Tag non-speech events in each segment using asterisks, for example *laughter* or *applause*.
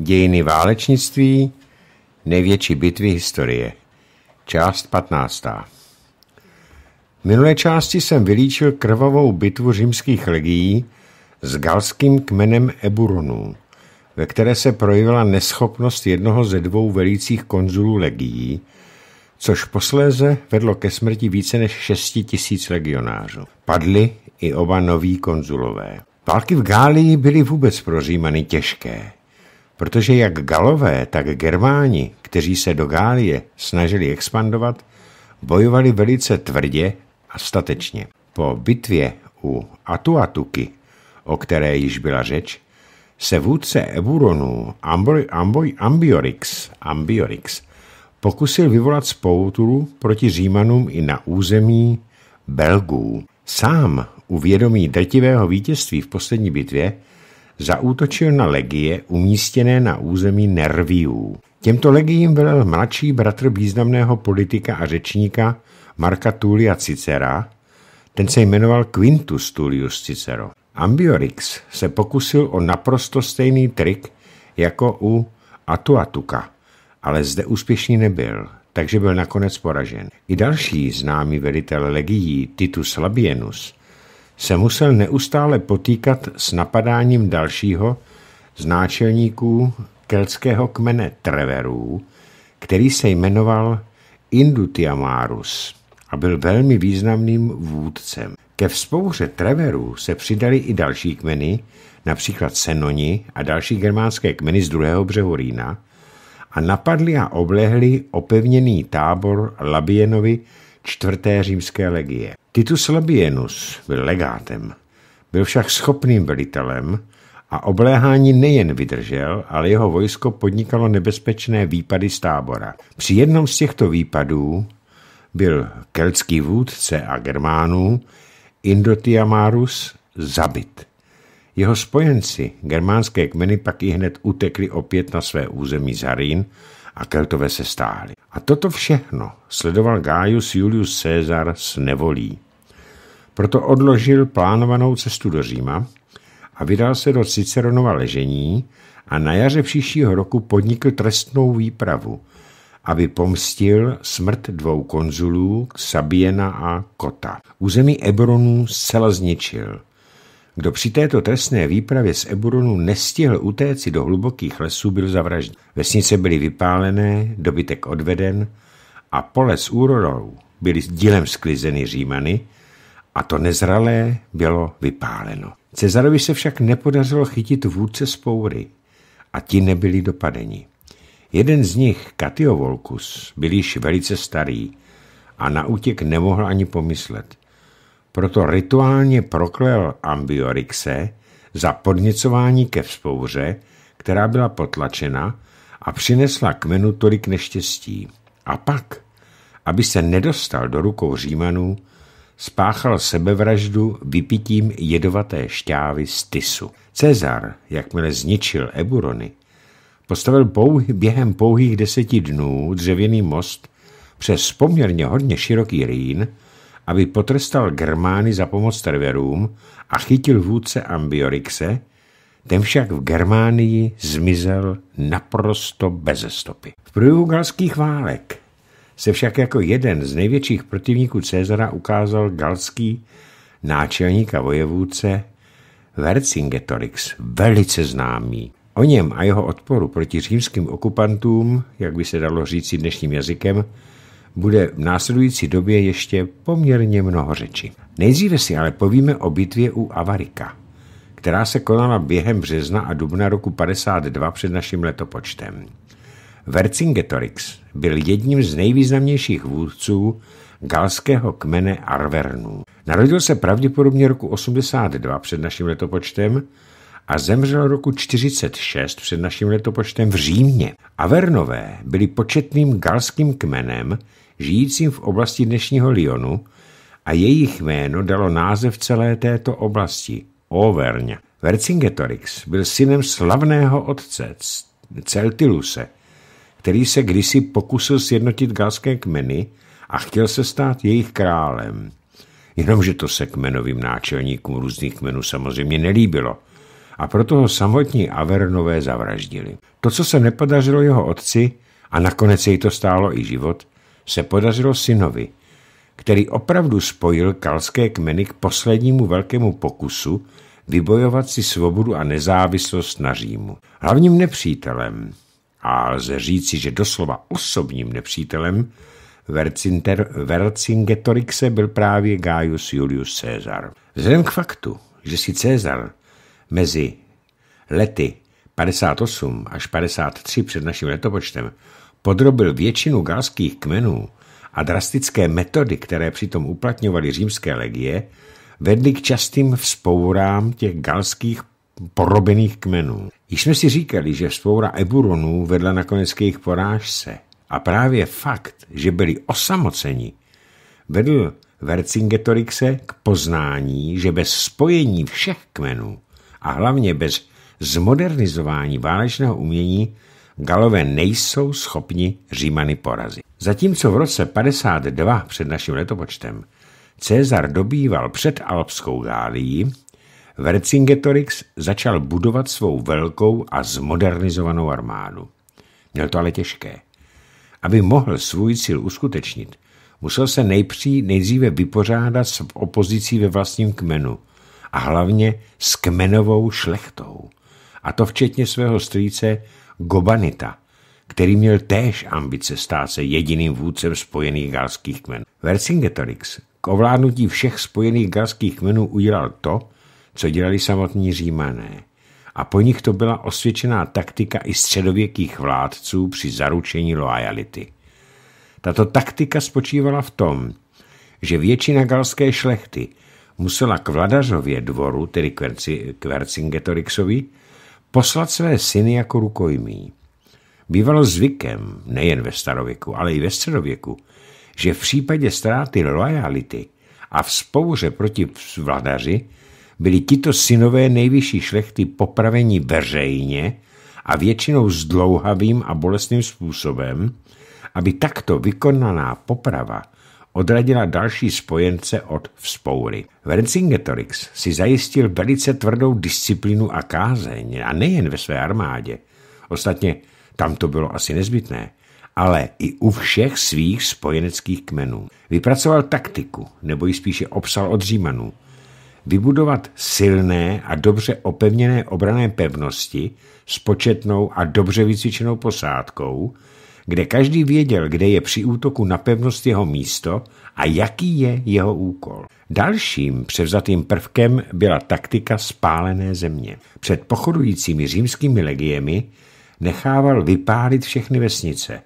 Dějiny válečnictví, největší bitvy historie. Část 15. V minulé části jsem vylíčil krvavou bitvu římských legií s galským kmenem Eburonů, ve které se projevila neschopnost jednoho ze dvou velících konzulů legií, což posléze vedlo ke smrti více než 6 tisíc legionářů. Padly i oba noví konzulové. Války v Gálii byly vůbec pro Římany těžké protože jak Galové, tak Germáni, kteří se do Gálie snažili expandovat, bojovali velice tvrdě a statečně. Po bitvě u Atuatuky, o které již byla řeč, se vůdce Eburonů Amboi, Amboi, Ambiorix, Ambiorix pokusil vyvolat spoutulu proti Římanům i na území Belgů. Sám u vědomí drtivého vítězství v poslední bitvě zaútočil na legie umístěné na území Nerviů. Těmto legiím velel mladší bratr významného politika a řečníka Marka Tulia Cicera, ten se jmenoval Quintus Tullius Cicero. Ambiorix se pokusil o naprosto stejný trik jako u Atuatuka, ale zde úspěšný nebyl, takže byl nakonec poražen. I další známý velitel legií Titus Labienus se musel neustále potýkat s napadáním dalšího z náčelníků keltského kmene Treverů, který se jmenoval Indutiamarus a byl velmi významným vůdcem. Ke vzpouře Treverů se přidali i další kmeny, například Senoni a další germánské kmeny z druhého břehu Rýna, a napadli a oblehli opevněný tábor Labienovi čtvrté římské legie. Titus Labienus byl legátem, byl však schopným velitelem a obléhání nejen vydržel, ale jeho vojsko podnikalo nebezpečné výpady z tábora. Při jednom z těchto výpadů byl keltský vůdce a germánů Indotiamarus zabit. Jeho spojenci, germánské kmeny, pak i hned utekli opět na své území Zarín a keltové se stáhli. A toto všechno sledoval Gaius Julius Caesar s nevolí. Proto odložil plánovanou cestu do Říma a vydal se do Ciceronova ležení a na jaře příštího roku podnikl trestnou výpravu, aby pomstil smrt dvou konzulů Sabiena a Kota. Území Ebronů zcela zničil – kdo při této trestné výpravě z Eburonu nestihl utéci do hlubokých lesů, byl zavražděn. Vesnice byly vypálené, dobytek odveden a pole s úrodou byly dílem sklizeny Římany a to nezralé bylo vypáleno. Cezarovi se však nepodařilo chytit vůdce spoury a ti nebyli dopadeni. Jeden z nich, Katiovolkus, byl již velice starý a na útěk nemohl ani pomyslet proto rituálně proklel Ambiorixe za podněcování ke vzpouře, která byla potlačena a přinesla kmenu tolik neštěstí. A pak, aby se nedostal do rukou Římanů, spáchal sebevraždu vypitím jedovaté šťávy z Tysu. Cezar, jakmile zničil Eburony, postavil pouhy, během pouhých deseti dnů dřevěný most přes poměrně hodně široký Rýn, aby potrestal Germány za pomoc Terverům a chytil vůdce Ambiorixe, ten však v Germánii zmizel naprosto bez stopy. V průběhu galských válek se však jako jeden z největších protivníků Cezara ukázal galský náčelník a vojevůdce Vercingetorix, velice známý. O něm a jeho odporu proti římským okupantům, jak by se dalo říci dnešním jazykem, bude v následující době ještě poměrně mnoho řeči. Nejdříve si ale povíme o bitvě u Avarika, která se konala během března a dubna roku 52 před naším letopočtem. Vercingetorix byl jedním z nejvýznamnějších vůdců galského kmene Arvernů. Narodil se pravděpodobně roku 82 před naším letopočtem a zemřel roku 46 před naším letopočtem v Římě. Avernové byli početným galským kmenem, žijícím v oblasti dnešního Lyonu a jejich jméno dalo název celé této oblasti – Overň. Vercingetorix byl synem slavného otce Celtiluse, který se kdysi pokusil sjednotit galské kmeny a chtěl se stát jejich králem. Jenomže to se kmenovým náčelníkům různých kmenů samozřejmě nelíbilo a proto ho samotní Avernové zavraždili. To, co se nepodařilo jeho otci, a nakonec jej to stálo i život, se podařilo synovi, který opravdu spojil kalské kmeny k poslednímu velkému pokusu vybojovat si svobodu a nezávislost na Římu. Hlavním nepřítelem, a lze říci, že doslova osobním nepřítelem, Vercingetorixe byl právě Gaius Julius Caesar. Vzhledem k faktu, že si Caesar mezi lety 58 až 53 před naším letopočtem podrobil většinu galských kmenů a drastické metody, které přitom uplatňovaly římské legie, vedly k častým vzpourám těch galských porobených kmenů. Již jsme si říkali, že vzpoura Eburonů vedla nakonec k jejich porážce. A právě fakt, že byli osamoceni, vedl Vercingetorixe k poznání, že bez spojení všech kmenů a hlavně bez zmodernizování válečného umění Galové nejsou schopni Římany porazit. Zatímco v roce 52 před naším letopočtem Cezar dobýval před Alpskou Gálií, Vercingetorix začal budovat svou velkou a zmodernizovanou armádu. Měl to ale těžké. Aby mohl svůj cíl uskutečnit, musel se nejpří, nejdříve vypořádat s opozicí ve vlastním kmenu a hlavně s kmenovou šlechtou. A to včetně svého strýce Gobanita, který měl též ambice stát se jediným vůdcem spojených galských kmenů. Vercingetorix k ovládnutí všech spojených galských kmenů udělal to, co dělali samotní římané. A po nich to byla osvědčená taktika i středověkých vládců při zaručení loajality. Tato taktika spočívala v tom, že většina galské šlechty musela k vladařově dvoru, tedy k Vercingetorixovi, poslat své syny jako rukojmí. Bývalo zvykem, nejen ve starověku, ale i ve středověku, že v případě ztráty loajality a vzpouře proti vladaři byli tito synové nejvyšší šlechty popraveni veřejně a většinou zdlouhavým a bolestným způsobem, aby takto vykonaná poprava odradila další spojence od vzpoury. Vercingetorix si zajistil velice tvrdou disciplínu a kázeň, a nejen ve své armádě. Ostatně tam to bylo asi nezbytné ale i u všech svých spojeneckých kmenů. Vypracoval taktiku, nebo ji spíše obsal od Římanů. Vybudovat silné a dobře opevněné obrané pevnosti s početnou a dobře vycvičenou posádkou, kde každý věděl, kde je při útoku na pevnost jeho místo a jaký je jeho úkol. Dalším převzatým prvkem byla taktika spálené země. Před pochodujícími římskými legiemi nechával vypálit všechny vesnice,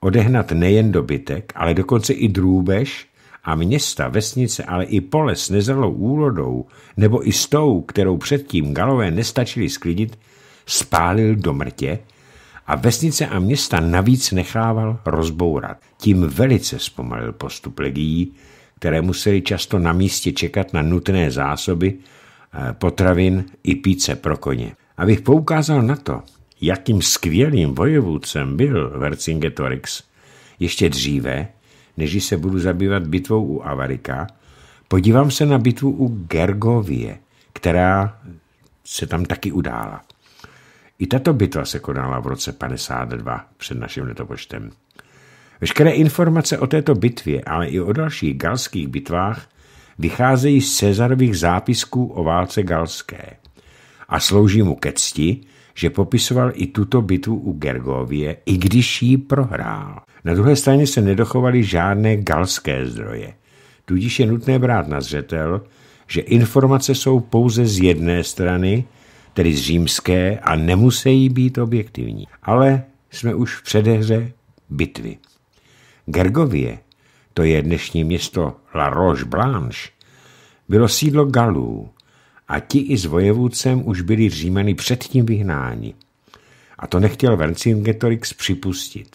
odehnat nejen dobytek, ale dokonce i drůbež a města, vesnice, ale i pole s nezralou úrodou nebo i s tou, kterou předtím galové nestačili sklidit, spálil do mrtě a vesnice a města navíc nechával rozbourat. Tím velice zpomalil postup legií, které museli často na místě čekat na nutné zásoby eh, potravin i píce pro koně. Abych poukázal na to, jakým skvělým vojevůdcem byl Vercingetorix, ještě dříve, než se budu zabývat bitvou u Avarika, podívám se na bitvu u Gergovie, která se tam taky udála. I tato bitva se konala v roce 52 před naším letopočtem. Veškeré informace o této bitvě, ale i o dalších galských bitvách, vycházejí z Cezarových zápisků o válce galské a slouží mu ke cti, že popisoval i tuto bitvu u Gergovie, i když ji prohrál. Na druhé straně se nedochovaly žádné galské zdroje. Tudíž je nutné brát na zřetel, že informace jsou pouze z jedné strany, tedy z římské, a nemusí být objektivní. Ale jsme už v předehře bitvy. Gergovie, to je dnešní město La Roche-Blanche, bylo sídlo Galů a ti i s vojevůdcem už byli Římany předtím vyhnáni. A to nechtěl Vercingetorix připustit.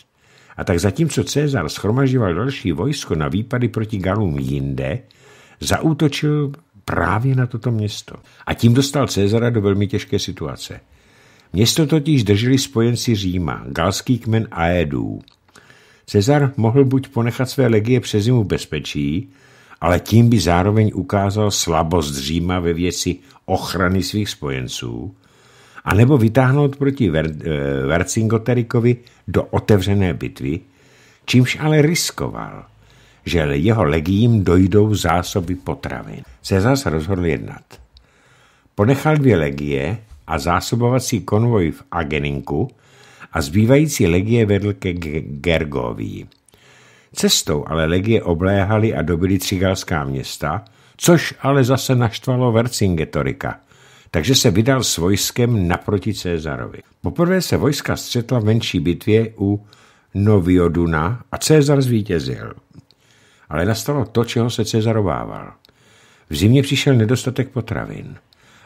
A tak zatímco Cezar schromažoval další vojsko na výpady proti Galům jinde, zaútočil právě na toto město. A tím dostal Cezara do velmi těžké situace. Město totiž drželi spojenci Říma, galský kmen Aedů. Cezar mohl buď ponechat své legie přes zimu v bezpečí, ale tím by zároveň ukázal slabost Říma ve věci ochrany svých spojenců, anebo vytáhnout proti Ver, eh, Vercingoterikovi do otevřené bitvy, čímž ale riskoval – že jeho legím dojdou zásoby potravin. se rozhodl jednat. Ponechal dvě legie a zásobovací konvoj v Ageninku a zbývající legie vedl ke Gergovii. Cestou ale legie obléhali a dobili třigalská města, což ale zase naštvalo Vercingetorika, takže se vydal s vojskem naproti Cezarovi. Poprvé se vojska střetla v menší bitvě u Novioduna a Cezar zvítězil ale nastalo to, čeho se Cezar obával. V zimě přišel nedostatek potravin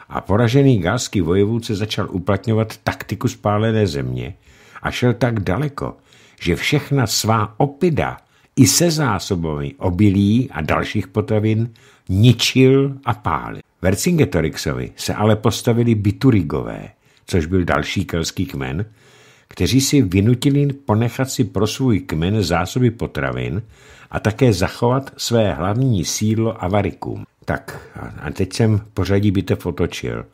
a poražený gálský vojevůdce začal uplatňovat taktiku spálené země a šel tak daleko, že všechna svá opida i se zásobami obilí a dalších potravin ničil a pálil. Vercingetorixovi se ale postavili Biturigové, což byl další kelský kmen, kteří si vynutili ponechat si pro svůj kmen zásoby potravin a také zachovat své hlavní sídlo Avarikum. Tak, a teď jsem pořadí bitev otočil,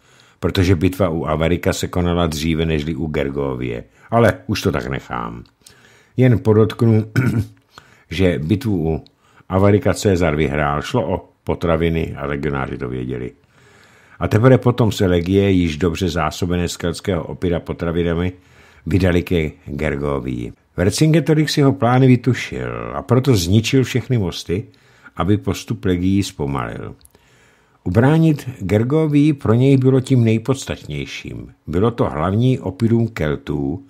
protože bitva u Avarika se konala dříve nežli u Gergovie, ale už to tak nechám. Jen podotknu, *clears throat* že bitvu u Avarika Cezar vyhrál, šlo o potraviny a legionáři to věděli. A teprve potom se legie, již dobře zásobené z opira potravinami, vydali ke Gergovii. Vercingetorix ho plány vytušil a proto zničil všechny mosty, aby postup legií zpomalil. Ubránit Gergoví pro něj bylo tím nejpodstatnějším. Bylo to hlavní opidum Keltů,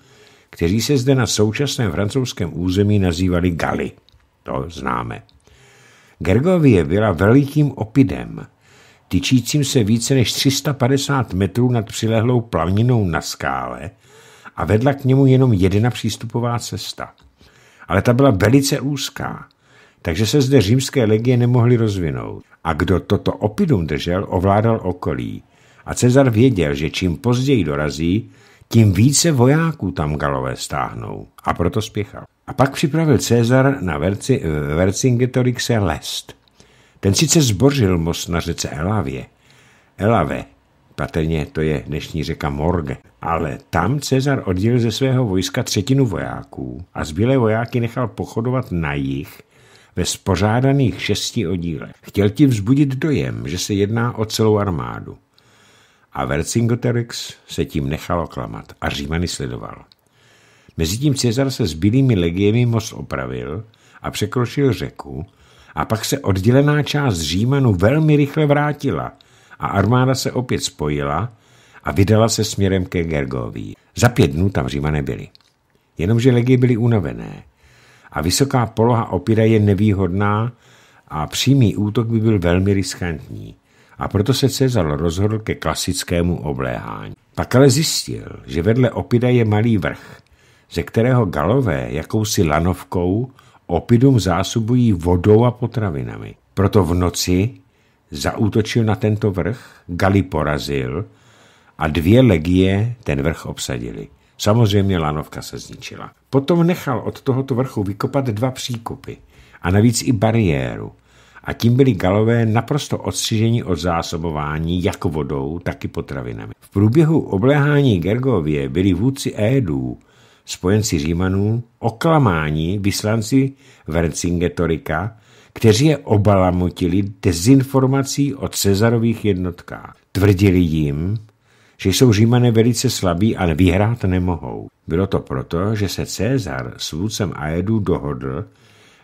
kteří se zde na současném francouzském území nazývali Gali. To známe. Gergovie byla velikým opidem, tyčícím se více než 350 metrů nad přilehlou plavninou na skále – a vedla k němu jenom jedna přístupová cesta. Ale ta byla velice úzká, takže se zde římské legie nemohly rozvinout. A kdo toto opidum držel, ovládal okolí. A Cezar věděl, že čím později dorazí, tím více vojáků tam galové stáhnou. A proto spěchal. A pak připravil Cezar na Verci, Vercingetorixe lest. Ten sice zbořil most na řece Elavě, Elave, patrně to je dnešní řeka Morge. Ale tam Cezar oddělil ze svého vojska třetinu vojáků a zbylé vojáky nechal pochodovat na jich, ve spořádaných šesti oddílech. Chtěl ti vzbudit dojem, že se jedná o celou armádu. A Vercingetorix se tím nechal oklamat a Římany sledoval. Mezitím Cezar se zbylými legiemi most opravil a překročil řeku a pak se oddělená část Římanů velmi rychle vrátila – a armáda se opět spojila a vydala se směrem ke Gergoví. Za pět dnů tam Římané byli. Jenomže legie byly unavené a vysoká poloha opira je nevýhodná a přímý útok by byl velmi riskantní. A proto se Cezar rozhodl ke klasickému obléhání. Pak ale zjistil, že vedle opida je malý vrch, ze kterého galové jakousi lanovkou opidum zásobují vodou a potravinami. Proto v noci zaútočil na tento vrch, Gali porazil a dvě legie ten vrch obsadili. Samozřejmě lanovka se zničila. Potom nechal od tohoto vrchu vykopat dva příkopy a navíc i bariéru. A tím byli galové naprosto odstřiženi od zásobování jak vodou, tak i potravinami. V průběhu obléhání Gergově byli vůdci Édů, spojenci Římanů, oklamáni vyslanci Vercingetorika, kteří je obalamutili dezinformací o Cezarových jednotkách. Tvrdili jim, že jsou římané velice slabí, a vyhrát nemohou. Bylo to proto, že se Cezar s vůdcem Aedů dohodl,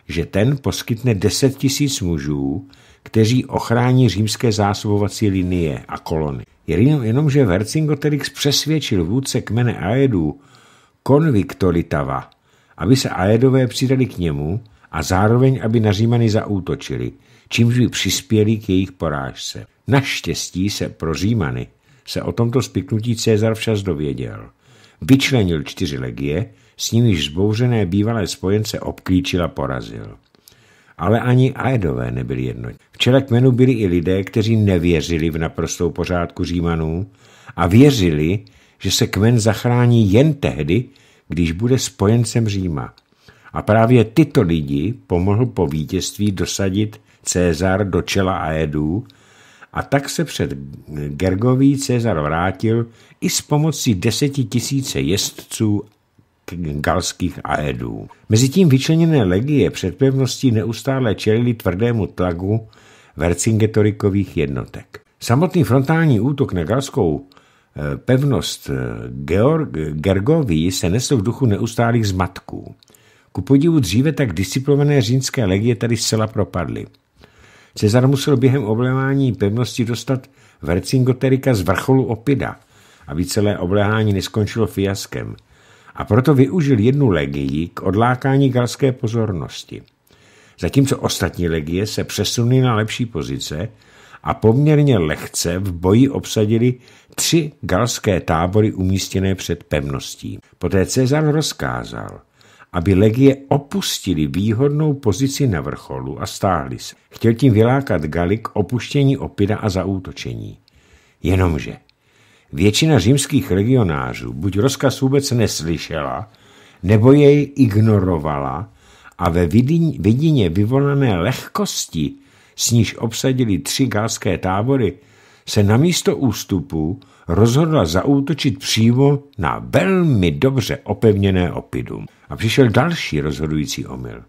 že ten poskytne 10 tisíc mužů, kteří ochrání římské zásobovací linie a kolony. Jenom, jenomže Vercingetorix přesvědčil vůdce kmene Aedů Konviktoritava, aby se Aedové přidali k němu a zároveň, aby na Římany zaútočili, čímž by přispěli k jejich porážce. Naštěstí se pro Římany se o tomto spiknutí Cezar včas dověděl. Vyčlenil čtyři legie, s nimiž zbouřené bývalé spojence obklíčil a porazil. Ale ani Aedové nebyli jednotní. V čele kmenu byli i lidé, kteří nevěřili v naprostou pořádku Římanů a věřili, že se kmen zachrání jen tehdy, když bude spojencem Říma. A právě tyto lidi pomohl po vítězství dosadit Cezar do čela Aedů a tak se před Gergový Cezar vrátil i s pomocí deseti tisíce jezdců galských aedů. Mezitím vyčleněné legie před pevností neustále čelili tvrdému tlaku vercingetorikových jednotek. Samotný frontální útok na galskou eh, pevnost eh, Georg Gergový se nesl v duchu neustálých zmatků. Ku podivu dříve tak disciplované římské legie tady zcela propadly. Cezar musel během oblevání pevnosti dostat Vercingoterika z vrcholu Opida, aby celé oblehání neskončilo fiaskem. A proto využil jednu legii k odlákání galské pozornosti. Zatímco ostatní legie se přesunuly na lepší pozice a poměrně lehce v boji obsadili tři galské tábory umístěné před pevností. Poté Cezar rozkázal – aby legie opustili výhodnou pozici na vrcholu a stáhli se. Chtěl tím vylákat Galik opuštění Opida a zaútočení. Jenomže většina římských legionářů buď rozkaz vůbec neslyšela, nebo jej ignorovala a ve vidině vyvolané lehkosti, s níž obsadili tři gálské tábory, se na místo ústupu rozhodla zaútočit přímo na velmi dobře opevněné opidum. A přišel další rozhodující omyl.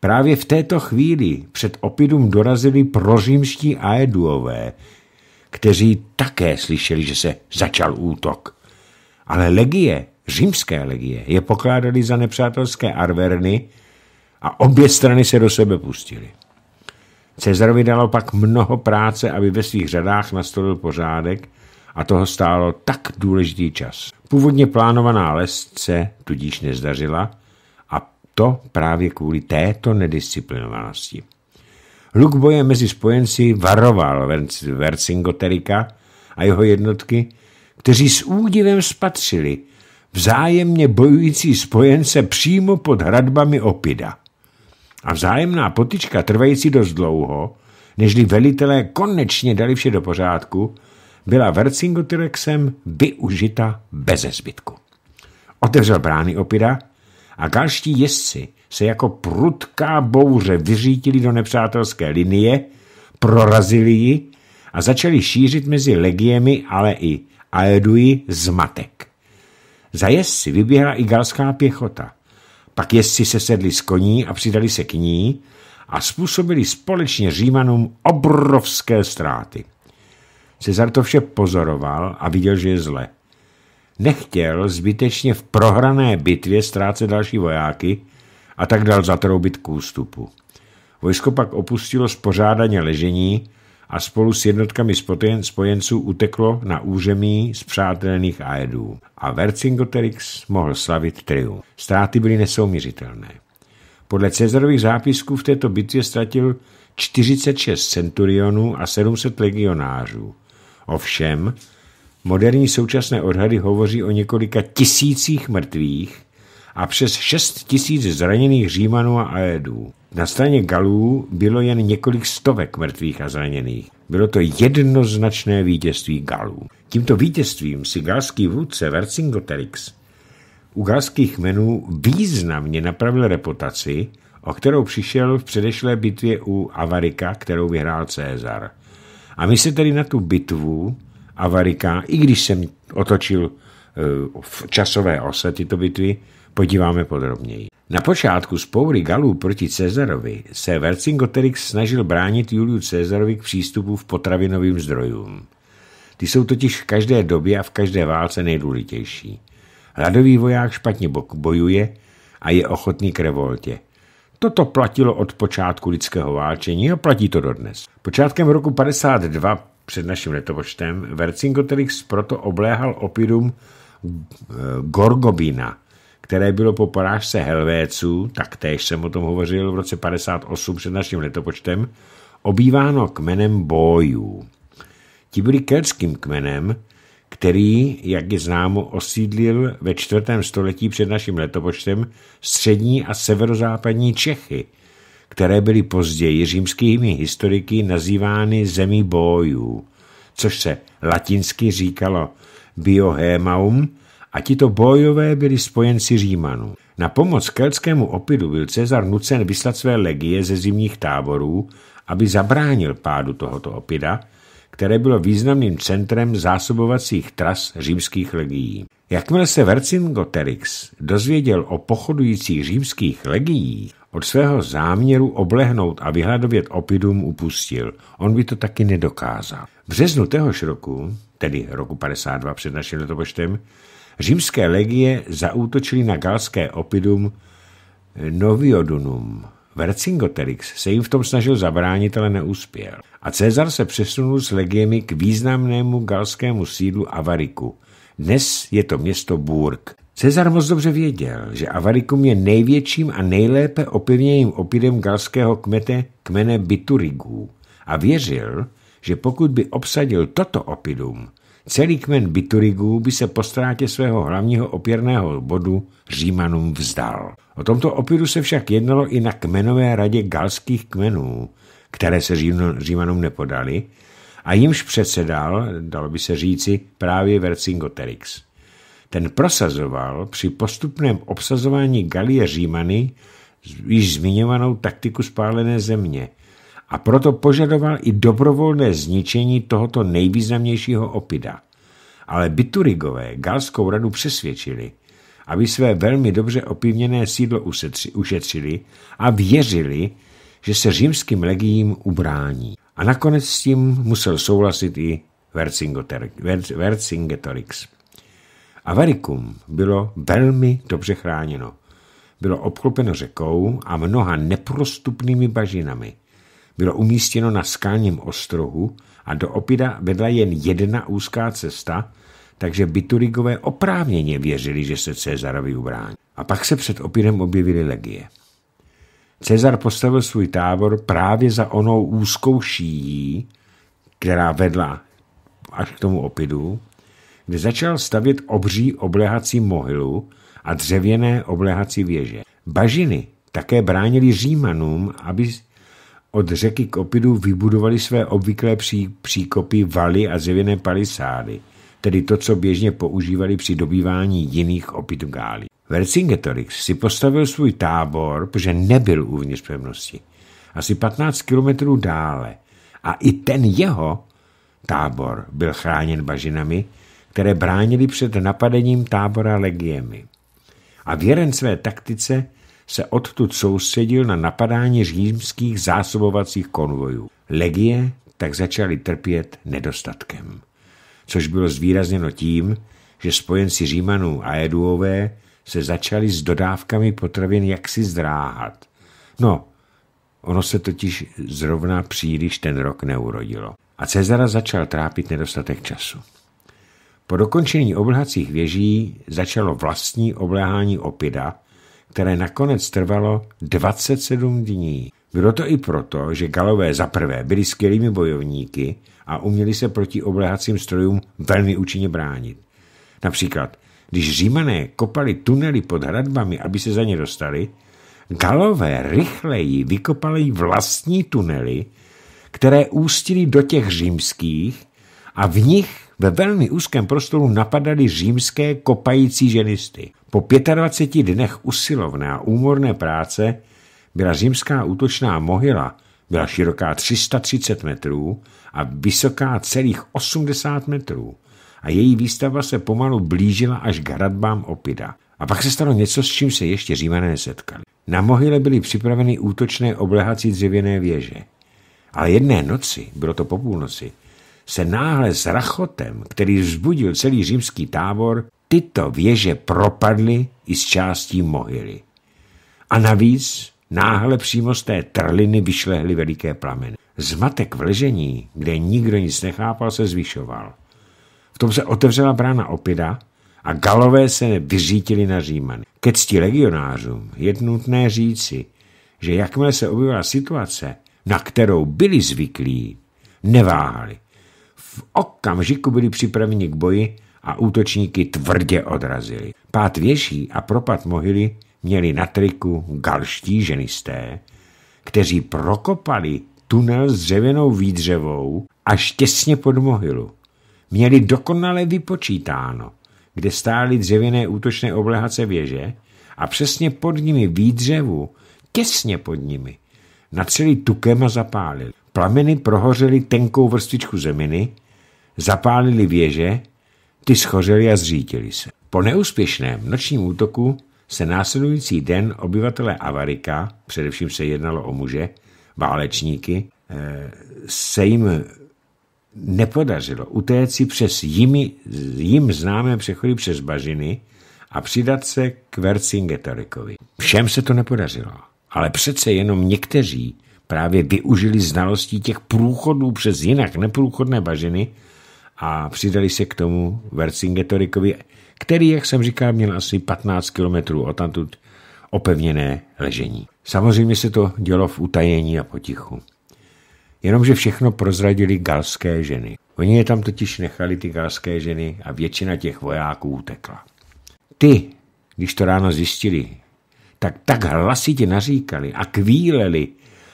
Právě v této chvíli před Opidum dorazili prořímští Aeduové, kteří také slyšeli, že se začal útok. Ale legie, římské legie, je pokládali za nepřátelské arverny a obě strany se do sebe pustily. Cezarovi dalo pak mnoho práce, aby ve svých řadách nastolil pořádek a toho stálo tak důležitý čas. Původně plánovaná lesce se tudíž nezdařila a to právě kvůli této nedisciplinovanosti. Hluk boje mezi spojenci varoval Vercingoterika a jeho jednotky, kteří s údivem spatřili vzájemně bojující spojence přímo pod hradbami Opida. A vzájemná potička trvající dost dlouho, nežli velitelé konečně dali vše do pořádku, byla Vercingotyrexem využita bez zbytku. Otevřel brány opida a galští jezdci se jako prudká bouře vyřítili do nepřátelské linie, prorazili ji a začali šířit mezi legiemi, ale i Aeduji zmatek. Za jezdci vyběhla i galská pěchota. Pak jezdci se sedli z koní a přidali se k ní a způsobili společně Římanům obrovské ztráty. Cezar to vše pozoroval a viděl, že je zle. Nechtěl zbytečně v prohrané bitvě ztrácet další vojáky a tak dal zatroubit k ústupu. Vojsko pak opustilo spořádaně ležení a spolu s jednotkami spojenců uteklo na území zpřátelných Aedů a Vercingoterix mohl slavit triumf. Ztráty byly nesouměřitelné. Podle Cezarových zápisků v této bitvě ztratil 46 centurionů a 700 legionářů. Ovšem, moderní současné odhady hovoří o několika tisících mrtvých a přes šest tisíc zraněných Římanů a Aedů. Na straně Galů bylo jen několik stovek mrtvých a zraněných. Bylo to jednoznačné vítězství Galů. Tímto vítězstvím si galský vůdce Vercingetorix u galských menů významně napravil reputaci, o kterou přišel v předešlé bitvě u Avarika, kterou vyhrál Cézar. A my se tedy na tu bitvu Avarika, i když jsem otočil eh, v časové ose tyto bitvy, podíváme podrobněji. Na počátku spoury Galů proti Cezarovi se Vercingoterix snažil bránit Juliu Cezarovi k přístupu v potravinovým zdrojům. Ty jsou totiž v každé době a v každé válce nejdůležitější. Hladový voják špatně bojuje a je ochotný k revoltě. Toto platilo od počátku lidského válčení a platí to dodnes. Počátkem roku 52 před naším letopočtem Vercingetorix proto obléhal opidum eh, Gorgobina, které bylo po porážce Helvéců, též jsem o tom hovořil v roce 58 před naším letopočtem, obýváno kmenem bojů. Ti byli keltským kmenem, který, jak je známo, osídlil ve čtvrtém století před naším letopočtem střední a severozápadní Čechy, které byly později římskými historiky nazývány zemí bojů, což se latinsky říkalo biohémaum, a tito bojové byli spojenci Římanů. Na pomoc keltskému opidu byl Cezar nucen vyslat své legie ze zimních táborů, aby zabránil pádu tohoto opida, které bylo významným centrem zásobovacích tras římských legií. Jakmile se Vercingetorix dozvěděl o pochodujících římských legiích, od svého záměru oblehnout a vyhladovět opidum upustil. On by to taky nedokázal. V březnu téhož roku, tedy roku 52 před naším letopočtem, římské legie zaútočily na galské opidum Noviodunum, Vercingoterix se jim v tom snažil zabránit, ale neuspěl. A Cezar se přesunul s legiemi k významnému galskému sídlu Avariku. Dnes je to město Burg. Cezar moc dobře věděl, že Avarikum je největším a nejlépe opevněným opidem galského kmete kmene Biturigů a věřil, že pokud by obsadil toto opidum, Celý kmen Biturigů by se po ztrátě svého hlavního opěrného bodu Římanům vzdal. O tomto opěru se však jednalo i na kmenové radě galských kmenů, které se Římanům nepodali a jimž předsedal, dalo by se říci, právě Vercingetorix. Ten prosazoval při postupném obsazování Galie Římany již zmiňovanou taktiku spálené země – a proto požadoval i dobrovolné zničení tohoto nejvýznamnějšího opida. Ale Biturigové Galskou radu přesvědčili, aby své velmi dobře opivněné sídlo ušetřili a věřili, že se římským legiím ubrání. A nakonec s tím musel souhlasit i Vercingetorix. Vericum bylo velmi dobře chráněno. Bylo obklopeno řekou a mnoha neprostupnými bažinami bylo umístěno na skalním ostrohu a do Opida vedla jen jedna úzká cesta, takže Biturigové oprávněně věřili, že se Cezarovi ubrání. A pak se před Opidem objevily legie. Cezar postavil svůj tábor právě za onou úzkou šíjí, která vedla až k tomu Opidu, kde začal stavět obří oblehací mohylu a dřevěné oblehací věže. Bažiny také bránili Římanům, aby od řeky k opidu vybudovali své obvyklé pří, příkopy, valy a zevěné palisády, tedy to, co běžně používali při dobývání jiných opidugálí. Vercingetorix si postavil svůj tábor, protože nebyl uvnitř pevnosti, asi 15 kilometrů dále. A i ten jeho tábor byl chráněn bažinami, které bránili před napadením tábora legiemi. A věren své taktice se odtud soustředil na napadání římských zásobovacích konvojů. Legie tak začaly trpět nedostatkem, což bylo zvýrazněno tím, že spojenci Římanů a Eduové se začali s dodávkami potravin jaksi zdráhat. No, ono se totiž zrovna příliš ten rok neurodilo. A Cezara začal trápit nedostatek času. Po dokončení oblhacích věží začalo vlastní obléhání Opida, které nakonec trvalo 27 dní. Bylo to i proto, že Galové zaprvé byli skvělými bojovníky a uměli se proti oblehacím strojům velmi účinně bránit. Například, když římané kopali tunely pod hradbami, aby se za ně dostali, Galové rychleji vykopali vlastní tunely, které ústily do těch římských a v nich ve velmi úzkém prostoru napadaly římské kopající ženisty. Po 25 dnech usilovné a úmorné práce byla římská útočná mohyla, byla široká 330 metrů a vysoká celých 80 metrů a její výstava se pomalu blížila až k hradbám Opida. A pak se stalo něco, s čím se ještě římané setkali. Na mohyle byly připraveny útočné oblehací dřevěné věže. Ale jedné noci, bylo to po půlnoci, se náhle s rachotem, který vzbudil celý římský tábor, tyto věže propadly i z částí mohyly. A navíc náhle přímo z té trliny vyšlehly veliké plameny. Zmatek v ležení, kde nikdo nic nechápal, se zvyšoval. V tom se otevřela brána Opida a galové se vyřítili na Římany. Ke cti legionářům je nutné říci, že jakmile se objevila situace, na kterou byli zvyklí, neváhali okamžiku byli připraveni k boji a útočníky tvrdě odrazili. Pát věší a propad mohyly měli na triku galští ženisté, kteří prokopali tunel s dřevěnou výdřevou až těsně pod mohylu. Měli dokonale vypočítáno, kde stály dřevěné útočné oblehace věže a přesně pod nimi výdřevu, těsně pod nimi, natřeli tukem a zapálili. Plameny prohořely tenkou vrstičku zeminy, zapálili věže, ty schořeli a zřítili se. Po neúspěšném nočním útoku se následující den obyvatelé Avarika, především se jednalo o muže, válečníky, eh, se jim nepodařilo si přes jimi, jim známé přechody přes bažiny a přidat se k Vercingetorikovi. Všem se to nepodařilo, ale přece jenom někteří právě využili znalostí těch průchodů přes jinak neprůchodné bažiny a přidali se k tomu Vercingetorikovi, který, jak jsem říkal, měl asi 15 kilometrů odtamtud opevněné ležení. Samozřejmě se to dělo v utajení a potichu. Jenomže všechno prozradili galské ženy. Oni je tam totiž nechali, ty galské ženy, a většina těch vojáků utekla. Ty, když to ráno zjistili, tak tak hlasitě naříkali a kvíleli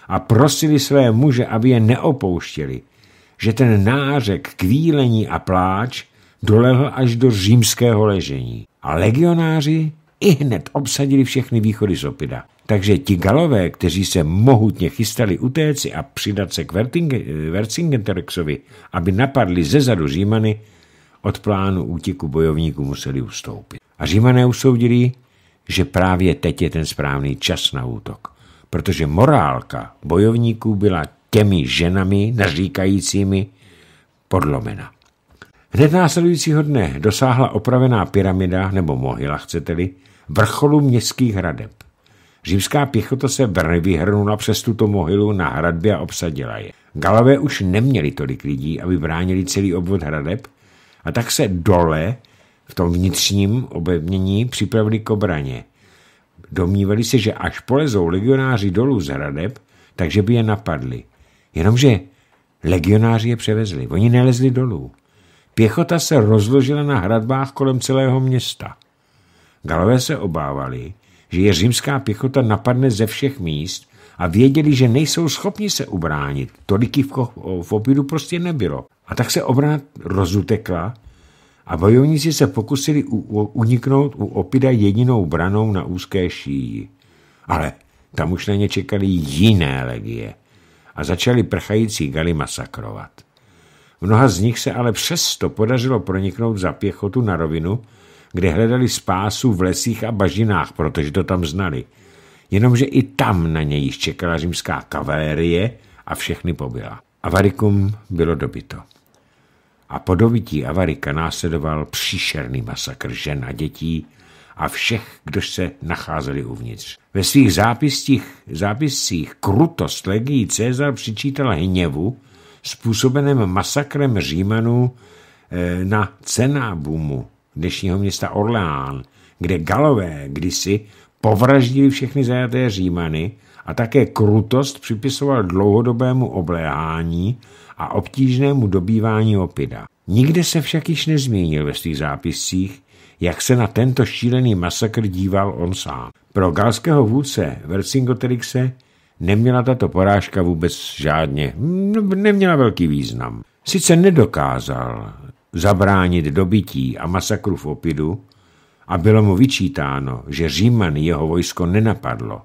a prosili své muže, aby je neopouštěli – že ten nářek, kvílení a pláč dolehl až do římského ležení. A legionáři i hned obsadili všechny východy z Opida. Takže ti galové, kteří se mohutně chystali utéci a přidat se k Vercingetorexovi, aby napadli zezadu Římany, od plánu útěku bojovníků museli ustoupit. A Římané usoudili, že právě teď je ten správný čas na útok, protože morálka bojovníků byla těmi ženami naříkajícími podlomena. Hned následujícího dne dosáhla opravená pyramida, nebo mohyla, chcete-li, vrcholu městských hradeb. Římská pěchota se Brny vyhrnula přes tuto mohylu na hradbě a obsadila je. Galové už neměli tolik lidí, aby bránili celý obvod hradeb, a tak se dole v tom vnitřním obevnění připravili k obraně. Domnívali se, že až polezou legionáři dolů z hradeb, takže by je napadli. Jenomže legionáři je převezli, oni nelezli dolů. Pěchota se rozložila na hradbách kolem celého města. Galové se obávali, že je římská pěchota napadne ze všech míst a věděli, že nejsou schopni se ubránit. Toliky v, v opidu prostě nebylo. A tak se obrana rozutekla a bojovníci se pokusili u, u, uniknout u opida jedinou branou na úzké šíji. Ale tam už na ně čekali jiné legie – a začali prchající gali masakrovat. Mnoha z nich se ale přesto podařilo proniknout za pěchotu na rovinu, kde hledali spásu v lesích a bažinách, protože to tam znali. Jenomže i tam na něj již čekala římská kavalérie a všechny pobyla. Avarikum bylo dobyto. A po dobití Avarika následoval příšerný masakr žen a dětí a všech, kdož se nacházeli uvnitř. Ve svých zápiscích, zápiscích krutost legií Cezar přičítal hněvu způsobeném masakrem Římanů eh, na Cenábumu, dnešního města Orleán, kde Galové kdysi povraždili všechny zajaté Římany a také krutost připisoval dlouhodobému obléhání a obtížnému dobývání opida. Nikde se však již nezmínil ve svých zápiscích, jak se na tento šílený masakr díval on sám. Pro galského vůdce Vercingetorikse neměla tato porážka vůbec žádně, no, neměla velký význam. Sice nedokázal zabránit dobytí a masakru v Opidu a bylo mu vyčítáno, že Říman jeho vojsko nenapadlo,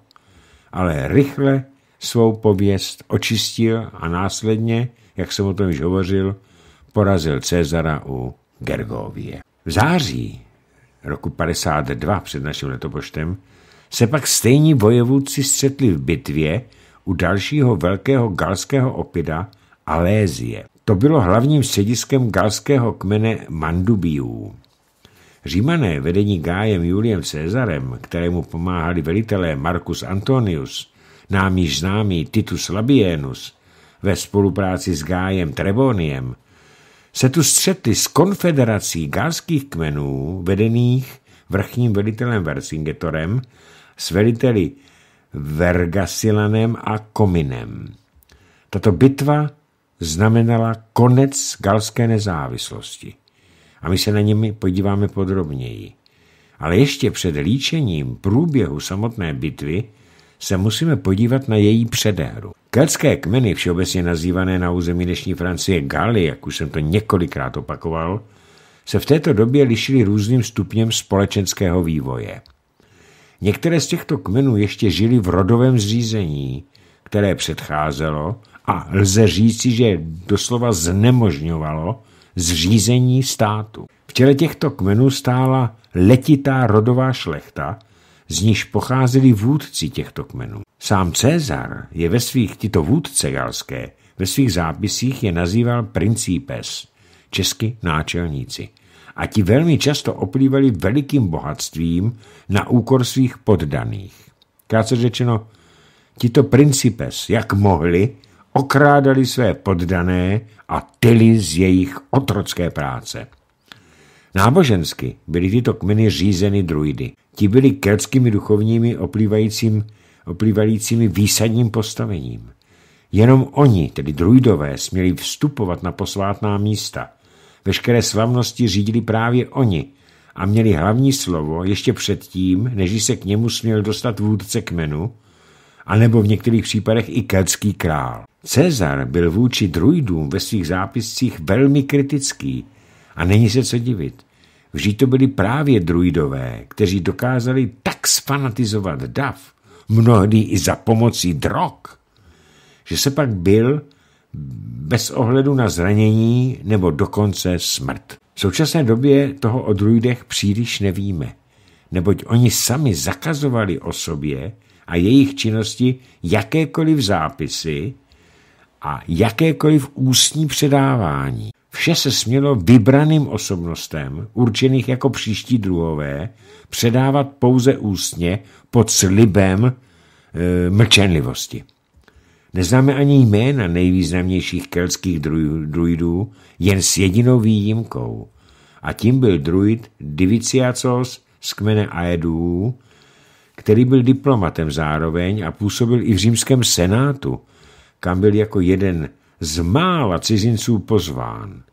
ale rychle svou pověst očistil a následně, jak jsem o tom již hovořil, porazil Cezara u Gergovie. V září roku 52 před naším letopočtem, se pak stejní vojevůdci střetli v bitvě u dalšího velkého galského opida Alézie. To bylo hlavním střediskem galského kmene Mandubiů. Římané vedení Gájem Juliem Cezarem, kterému pomáhali velitelé Marcus Antonius, nám již známý Titus Labienus, ve spolupráci s Gájem Treboniem se tu střetly s konfederací gálských kmenů vedených vrchním velitelem Versingetorem s veliteli Vergasilanem a Kominem. Tato bitva znamenala konec galské nezávislosti. A my se na nimi podíváme podrobněji. Ale ještě před líčením průběhu samotné bitvy se musíme podívat na její předéru. Keltské kmeny, všeobecně nazývané na území dnešní Francie Gali, jak už jsem to několikrát opakoval, se v této době lišily různým stupněm společenského vývoje. Některé z těchto kmenů ještě žili v rodovém zřízení, které předcházelo a lze říci, že doslova znemožňovalo zřízení státu. V těle těchto kmenů stála letitá rodová šlechta, z níž pocházeli vůdci těchto kmenů. Sám Cezar je ve svých tyto vůdce galské, ve svých zápisích je nazýval principes, česky náčelníci. A ti velmi často oplývali velikým bohatstvím na úkor svých poddaných. Krátce řečeno, tito principes, jak mohli, okrádali své poddané a tyli z jejich otrocké práce. Nábožensky byly tyto kmeny řízeny druidy. Ti byli keltskými duchovními oplývajícím, oplývajícími výsadním postavením. Jenom oni, tedy druidové, směli vstupovat na posvátná místa. Veškeré slavnosti řídili právě oni a měli hlavní slovo ještě předtím, než se k němu směl dostat vůdce kmenu, anebo v některých případech i keltský král. Cezar byl vůči druidům ve svých zápiscích velmi kritický, a není se co divit. Vždyť to byli právě druidové, kteří dokázali tak sfanatizovat dav, mnohdy i za pomocí drog, že se pak byl bez ohledu na zranění nebo dokonce smrt. V současné době toho o druidech příliš nevíme, neboť oni sami zakazovali o sobě a jejich činnosti jakékoliv zápisy a jakékoliv ústní předávání. Vše se smělo vybraným osobnostem, určených jako příští druhové, předávat pouze ústně pod slibem e, mlčenlivosti. Neznáme ani jména nejvýznamnějších keltských druidů, jen s jedinou výjimkou. A tím byl druid Diviciacos z kmene Aedů, který byl diplomatem zároveň a působil i v římském senátu, kam byl jako jeden z mála cizinců pozván.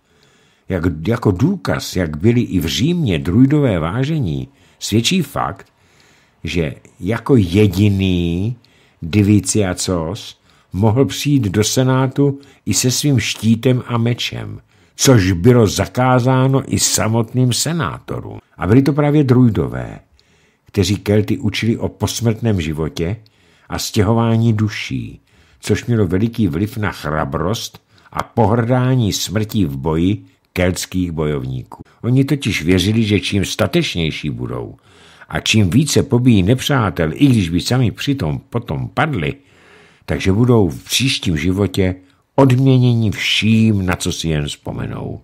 Jak, jako důkaz, jak byli i v Římě druidové vážení, svědčí fakt, že jako jediný Diviciacos mohl přijít do senátu i se svým štítem a mečem, což bylo zakázáno i samotným senátorům. A byli to právě druidové, kteří Kelty učili o posmrtném životě a stěhování duší, což mělo veliký vliv na chrabrost a pohrdání smrtí v boji keltských bojovníků. Oni totiž věřili, že čím statečnější budou a čím více pobíjí nepřátel, i když by sami přitom potom padli, takže budou v příštím životě odměněni vším, na co si jen vzpomenou.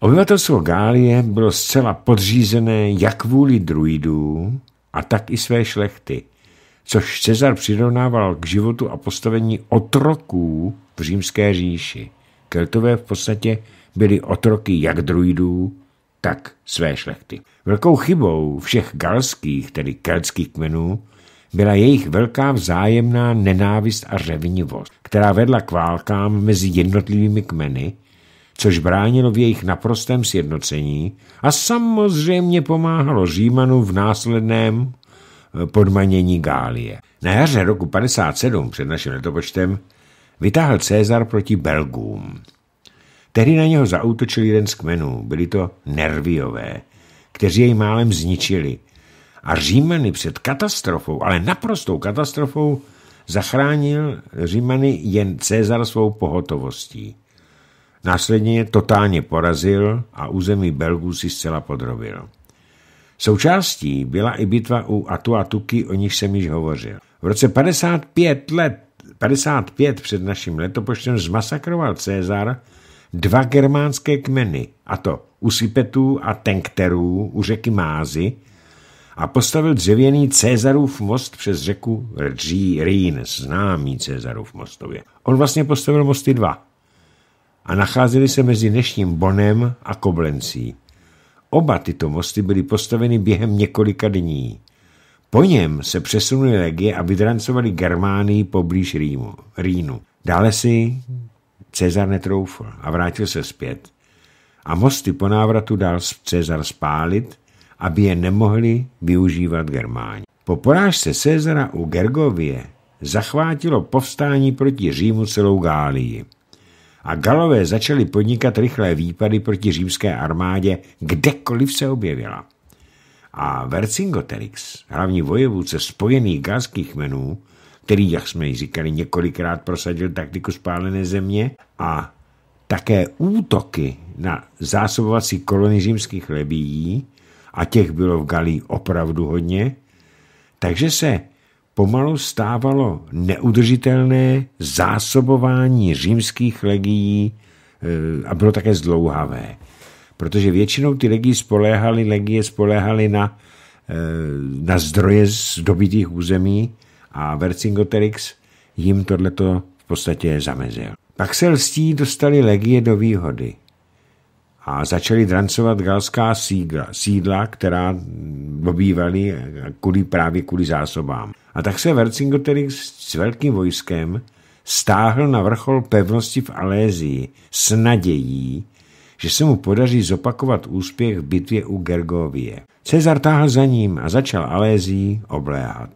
Obyvatelstvo Gálie bylo zcela podřízené jak vůli druidů, a tak i své šlechty – což Cezar přirovnával k životu a postavení otroků v římské říši. Keltové v podstatě byli otroky jak druidů, tak své šlechty. Velkou chybou všech galských, tedy keltských kmenů, byla jejich velká vzájemná nenávist a řevnivost, která vedla k válkám mezi jednotlivými kmeny, což bránilo v jejich naprostém sjednocení a samozřejmě pomáhalo Římanům v následném podmanění Gálie. Na jaře roku 57 před naším letopočtem vytáhl Cezar proti Belgům. Tehdy na něho zautočil jeden z kmenů, byli to Nerviové, kteří jej málem zničili. A Římany před katastrofou, ale naprostou katastrofou, zachránil Římany jen Cezar svou pohotovostí. Následně je totálně porazil a území Belgů si zcela podrobil. Součástí byla i bitva u Atuatuky, o níž jsem již hovořil. V roce 55 let 55 před naším letopočtem zmasakroval Cezar dva germánské kmeny, a to Usipetů a Tenkterů u řeky Mázy, a postavil dřevěný Cezarův most přes řeku Rží Rýn, známý Cezarův mostově. On vlastně postavil mosty dva a nacházeli se mezi dnešním Bonem a Koblencí. Oba tyto mosty byly postaveny během několika dní. Po něm se přesunuly legie a vydrancovali Germánii poblíž Rýmu, Rýnu. Dále si Cezar netroufl a vrátil se zpět. A mosty po návratu dal Cezar spálit, aby je nemohli využívat Germáni. Po porážce Cezara u Gergovie zachvátilo povstání proti Římu celou Gálii a Galové začali podnikat rychlé výpady proti římské armádě, kdekoliv se objevila. A Vercingetorix, hlavní vojevůce spojených galských menů, který, jak jsme ji říkali, několikrát prosadil taktiku spálené země a také útoky na zásobovací kolony římských lebíjí, a těch bylo v Galii opravdu hodně, takže se pomalu stávalo neudržitelné zásobování římských legií eh, a bylo také zdlouhavé. Protože většinou ty legie spoléhaly, legie spoléhaly na, eh, na zdroje z dobitých území a Vercingoterix jim tohleto v podstatě zamezil. Pak se lstí dostali legie do výhody a začali drancovat galská sídla, sídla která dobývali eh, kvůli, právě kvůli zásobám. A tak se Vercingetorix s velkým vojskem stáhl na vrchol pevnosti v Alézii s nadějí, že se mu podaří zopakovat úspěch v bitvě u Gergovie. Cezar táhl za ním a začal Alézii obléhat.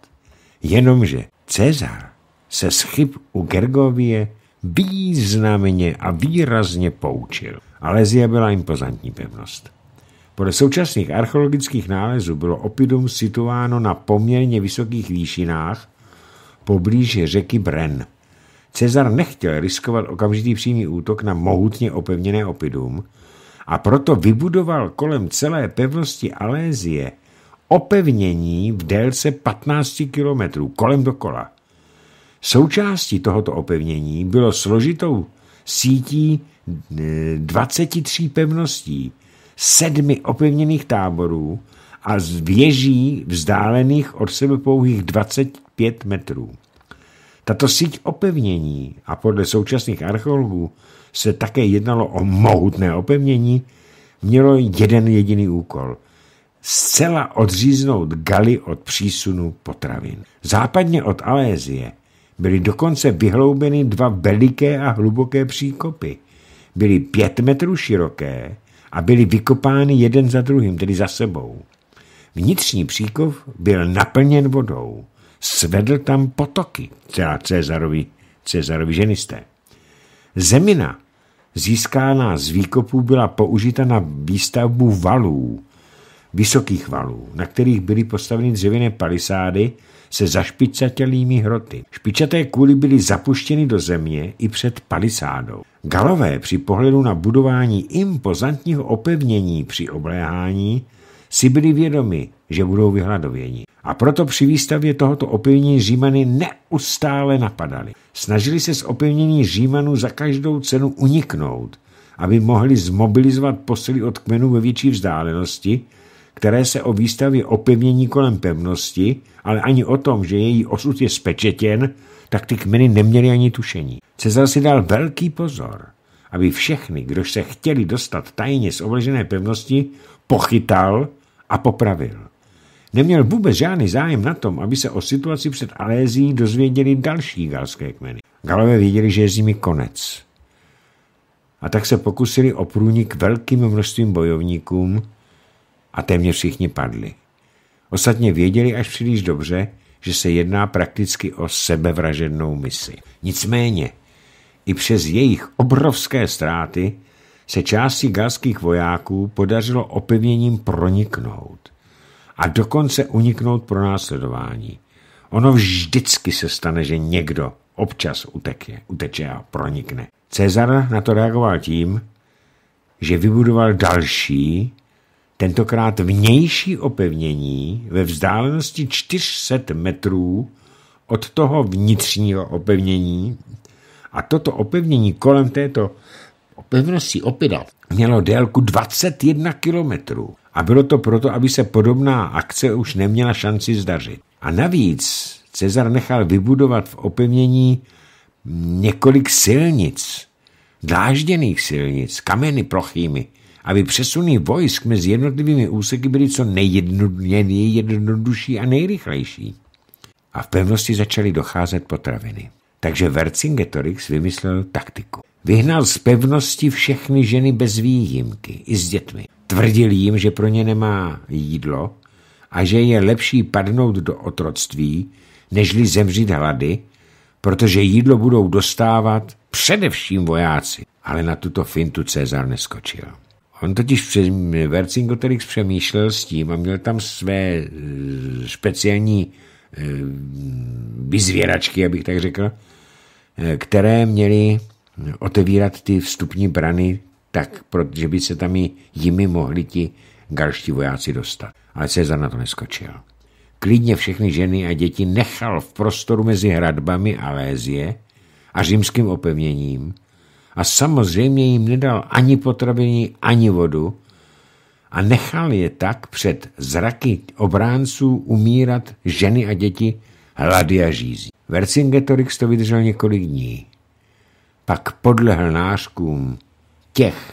Jenomže Cezar se z chyb u Gergovie významně a výrazně poučil. Alézia byla impozantní pevnost. Podle současných archeologických nálezů bylo opidum situováno na poměrně vysokých výšinách poblíž řeky Bren. Cezar nechtěl riskovat okamžitý přímý útok na mohutně opevněné opidum a proto vybudoval kolem celé pevnosti Alézie opevnění v délce 15 kilometrů kolem dokola. Součástí tohoto opevnění bylo složitou sítí 23 eh, pevností, sedmi opevněných táborů a z věží vzdálených od sebe pouhých 25 metrů. Tato síť opevnění a podle současných archeologů se také jednalo o mohutné opevnění, mělo jeden jediný úkol – zcela odříznout Gali od přísunu potravin. Západně od Alézie byly dokonce vyhloubeny dva veliké a hluboké příkopy. Byly pět metrů široké a byly vykopány jeden za druhým, tedy za sebou. Vnitřní příkov byl naplněn vodou. Svedl tam potoky, třeba Cezarovi, Cezarovi ženisté. Zemina získána z výkopů byla použita na výstavbu valů, vysokých valů, na kterých byly postaveny dřevěné palisády, se zašpicatělými hroty. Špičaté kůly byly zapuštěny do země i před palisádou. Galové při pohledu na budování impozantního opevnění při obléhání si byli vědomi, že budou vyhladověni. A proto při výstavě tohoto opevnění Římany neustále napadali. Snažili se z opevnění Římanů za každou cenu uniknout, aby mohli zmobilizovat posily od kmenů ve větší vzdálenosti, které se o výstavě opevnění kolem pevnosti ale ani o tom, že její osud je spečetěn, tak ty kmeny neměly ani tušení. Cezar si dal velký pozor, aby všechny, kdož se chtěli dostat tajně z obležené pevnosti, pochytal a popravil. Neměl vůbec žádný zájem na tom, aby se o situaci před Alézí dozvěděli další galské kmeny. Galové věděli, že je nimi konec. A tak se pokusili o průnik velkým množstvím bojovníkům a téměř všichni padli. Ostatně věděli až příliš dobře, že se jedná prakticky o sebevražednou misi. Nicméně, i přes jejich obrovské ztráty se části galských vojáků podařilo opevněním proniknout a dokonce uniknout pro následování. Ono vždycky se stane, že někdo občas utekne, uteče a pronikne. Cezar na to reagoval tím, že vybudoval další tentokrát vnější opevnění ve vzdálenosti 400 metrů od toho vnitřního opevnění a toto opevnění kolem této opevnosti Opida mělo délku 21 kilometrů a bylo to proto, aby se podobná akce už neměla šanci zdařit. A navíc Cezar nechal vybudovat v opevnění několik silnic, dlážděných silnic, kameny plochými, aby přesuny vojsk mezi jednotlivými úseky byly co nejjednodušší a nejrychlejší. A v pevnosti začaly docházet potraviny. Takže Vercingetorix vymyslel taktiku. Vyhnal z pevnosti všechny ženy bez výjimky, i s dětmi. Tvrdil jim, že pro ně nemá jídlo a že je lepší padnout do otroctví, nežli zemřít hlady, protože jídlo budou dostávat především vojáci. Ale na tuto fintu Cezar neskočil. On totiž přes, Vercingetorix přemýšlel s tím a měl tam své e, speciální e, vyzvěračky, abych tak řekl, e, které měly otevírat ty vstupní brany tak, protože by se tam i jimi mohli ti galští vojáci dostat. Ale Cezar na to neskočil. Klidně všechny ženy a děti nechal v prostoru mezi hradbami a lézie a římským opevněním, a samozřejmě jim nedal ani potraviny, ani vodu a nechal je tak před zraky obránců umírat ženy a děti hlady a žízí. Vercingetorix to vydržel několik dní. Pak podlehl nářkům těch,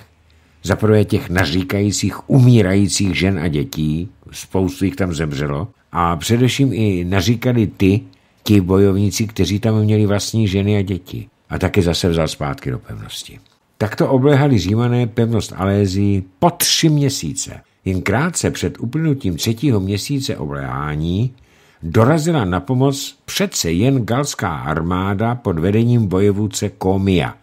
zaprvé těch naříkajících, umírajících žen a dětí, spoustu jich tam zemřelo, a především i naříkali ty, ti bojovníci, kteří tam měli vlastní ženy a děti a taky zase vzal zpátky do pevnosti. Takto obléhali římané pevnost Alézii po tři měsíce. Jen krátce před uplynutím třetího měsíce obléhání dorazila na pomoc přece jen galská armáda pod vedením vojevůce Komia.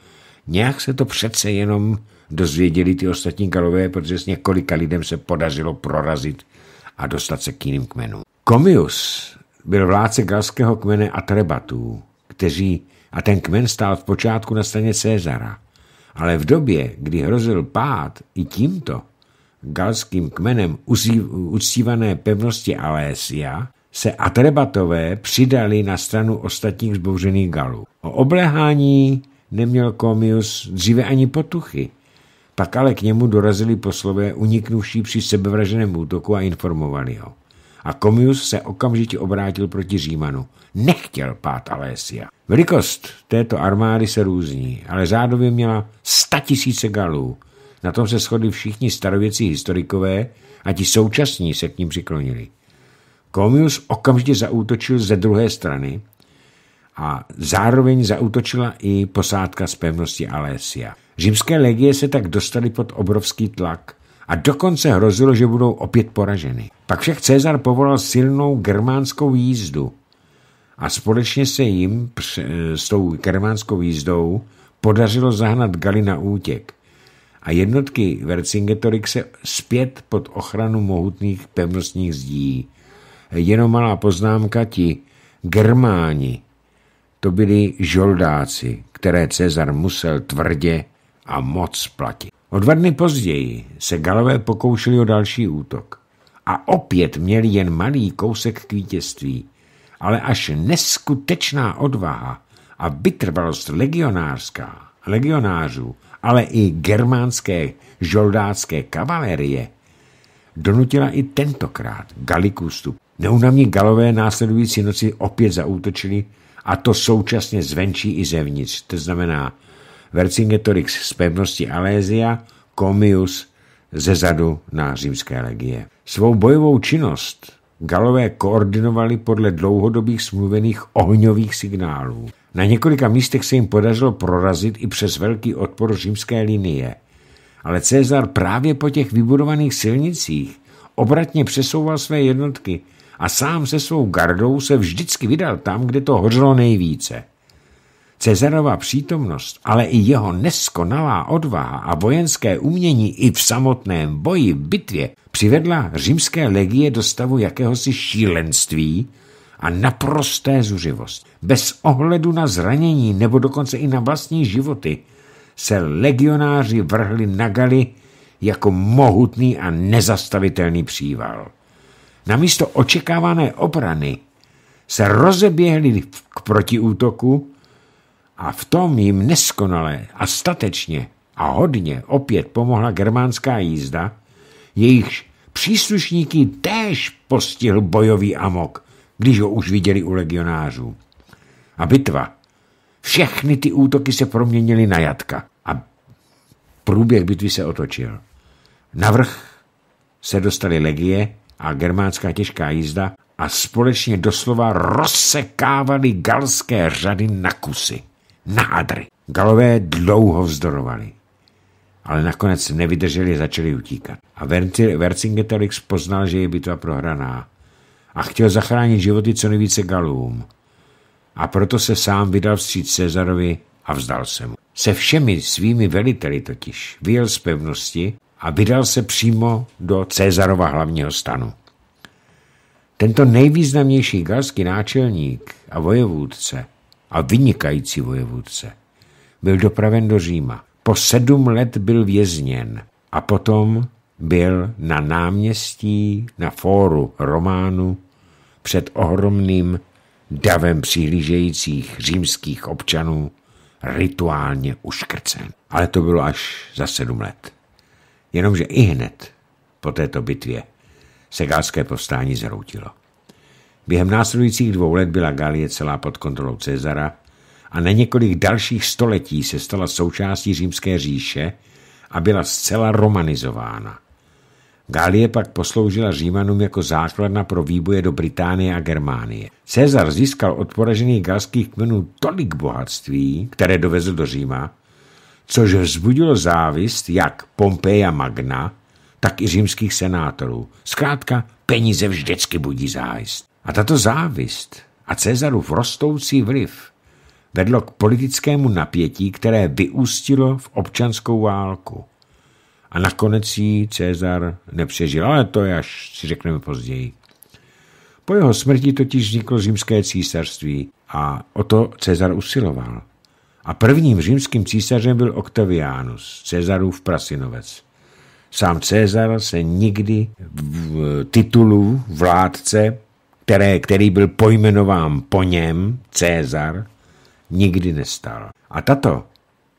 Nějak se to přece jenom dozvěděli ty ostatní galové, protože s několika lidem se podařilo prorazit a dostat se k jiným kmenům. Komius byl vládce galského kmene Atrebatů, kteří a ten kmen stál v počátku na straně Cezara, Ale v době, kdy hrozil pád i tímto galským kmenem uctívané pevnosti Alésia, se Atrebatové přidali na stranu ostatních zbouřených Galů. O oblehání neměl Komius dříve ani potuchy. Pak ale k němu dorazili poslové uniknuvší při sebevraženém útoku a informovali ho a Komius se okamžitě obrátil proti Římanu. Nechtěl pát Alésia. Velikost této armády se různí, ale řádově měla sta tisíce galů. Na tom se shodli všichni starověcí historikové a ti současní se k ním přiklonili. Komius okamžitě zaútočil ze druhé strany a zároveň zaútočila i posádka z pevnosti Alésia. Římské legie se tak dostaly pod obrovský tlak a dokonce hrozilo, že budou opět poraženy. Pak však Cezar povolal silnou germánskou jízdu a společně se jim eh, s tou germánskou jízdou podařilo zahnat Gali na útěk a jednotky Vercingetorix se zpět pod ochranu mohutných pevnostních zdí. Jenom malá poznámka ti Germáni, to byli žoldáci, které Cezar musel tvrdě a moc platit. O dva dny později se Galové pokoušeli o další útok a opět měli jen malý kousek k vítězství, ale až neskutečná odvaha a vytrvalost legionářská, legionářů, ale i germánské žoldácké kavalerie donutila i tentokrát Galikustu. k Neunavní Galové následující noci opět zaútočili a to současně zvenčí i zevnitř, to znamená Vercingetorix z pevnosti Alésia, Comius ze zadu na římské legie. Svou bojovou činnost Galové koordinovali podle dlouhodobých smluvených ohňových signálů. Na několika místech se jim podařilo prorazit i přes velký odpor římské linie. Ale Cezar právě po těch vybudovaných silnicích obratně přesouval své jednotky a sám se svou gardou se vždycky vydal tam, kde to hořelo nejvíce. Cezarova přítomnost, ale i jeho neskonalá odvaha a vojenské umění i v samotném boji v bitvě přivedla římské legie do stavu jakéhosi šílenství a naprosté zuřivost. Bez ohledu na zranění nebo dokonce i na vlastní životy se legionáři vrhli na gali jako mohutný a nezastavitelný příval. Namísto očekávané obrany se rozeběhli k protiútoku a v tom jim neskonale a statečně a hodně opět pomohla germánská jízda, jejichž příslušníky též postihl bojový amok, když ho už viděli u legionářů. A bitva. Všechny ty útoky se proměnily na jatka a průběh bitvy se otočil. Navrh se dostali legie a germánská těžká jízda a společně doslova rozsekávali galské řady na kusy nádry. Galové dlouho vzdorovali, ale nakonec nevydrželi a začali utíkat. A Vercingetorix poznal, že je bitva prohraná a chtěl zachránit životy co nejvíce Galům. A proto se sám vydal vstříc Cezarovi a vzdal se mu. Se všemi svými veliteli totiž vyjel z pevnosti a vydal se přímo do Cezarova hlavního stanu. Tento nejvýznamnější galský náčelník a vojevůdce – a vynikající vojevůdce. Byl dopraven do Říma. Po sedm let byl vězněn a potom byl na náměstí na fóru Románu před ohromným davem přihlížejících římských občanů rituálně uškrcen. Ale to bylo až za sedm let. Jenomže i hned po této bitvě se gálské povstání zhroutilo. Během následujících dvou let byla Galie celá pod kontrolou Cezara a na několik dalších století se stala součástí římské říše a byla zcela romanizována. Galie pak posloužila Římanům jako základna pro výboje do Británie a Germánie. Cezar získal od poražených galských kmenů tolik bohatství, které dovezl do Říma, což vzbudilo závist jak Pompeja Magna, tak i římských senátorů. Zkrátka, peníze vždycky budí závist. A tato závist a Cezarův rostoucí vliv vedlo k politickému napětí, které vyústilo v občanskou válku. A nakonec ji Cezar nepřežil, ale to je až si řekneme později. Po jeho smrti totiž vzniklo římské císařství a o to Cezar usiloval. A prvním římským císařem byl Octavianus, Cezarův prasinovec. Sám Cezar se nikdy v titulu vládce které, který byl pojmenován po něm, Cézar, nikdy nestal. A tato